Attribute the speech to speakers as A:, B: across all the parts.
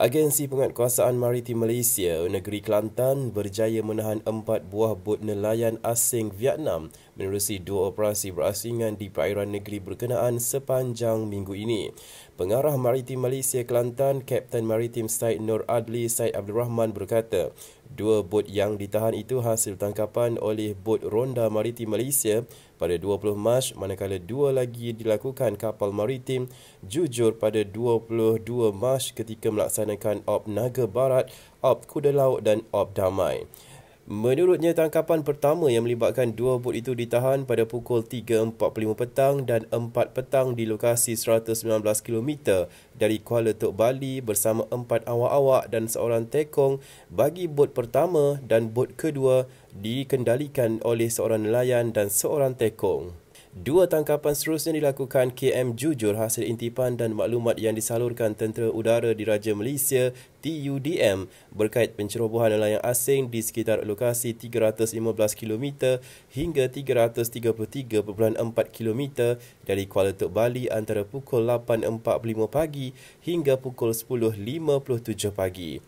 A: Agensi Penguatkuasaan Maritim Malaysia, Negeri Kelantan berjaya menahan empat buah bot nelayan asing Vietnam menerusi dua operasi berasingan di perairan negeri berkenaan sepanjang minggu ini. Pengarah Maritim Malaysia Kelantan, Kapten Maritim Said Nur Adli Said Abdul Rahman berkata, Dua bot yang ditahan itu hasil tangkapan oleh bot Ronda Maritim Malaysia pada 20 Mac manakala dua lagi dilakukan kapal maritim jujur pada 22 Mac ketika melaksanakan op Naga Barat, op Kuda Laut dan op Damai. Menurutnya tangkapan pertama yang melibatkan dua bot itu ditahan pada pukul 3.45 petang dan 4 petang di lokasi 119 km dari Kuala Tok Bali bersama empat awak-awak dan seorang tekong bagi bot pertama dan bot kedua dikendalikan oleh seorang nelayan dan seorang tekong. Dua tangkapan seterusnya dilakukan KM Jujur hasil intipan dan maklumat yang disalurkan Tentera Udara di Raja Malaysia TUDM berkait pencerobohan nelayan asing di sekitar lokasi 315km hingga 333.4km dari Kuala Tok Bali antara pukul 8.45 pagi hingga pukul 10.57 pagi.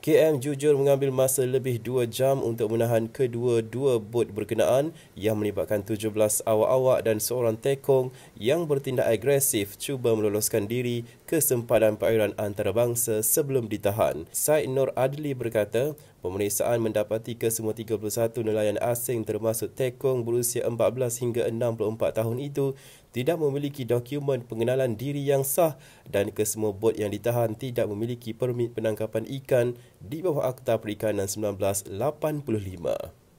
A: KM jujur mengambil masa lebih 2 jam untuk menahan kedua-dua bot berkenaan yang melibatkan 17 awak-awak dan seorang tekong yang bertindak agresif cuba meloloskan diri ke sempadan perairan antarabangsa sebelum ditahan. Said Nur Adli berkata, Pemeriksaan mendapati kesemua 31 nelayan asing termasuk tekong berusia 14 hingga 64 tahun itu tidak memiliki dokumen pengenalan diri yang sah dan kesemua bot yang ditahan tidak memiliki permit penangkapan ikan di bawah Akta Perikanan 1985.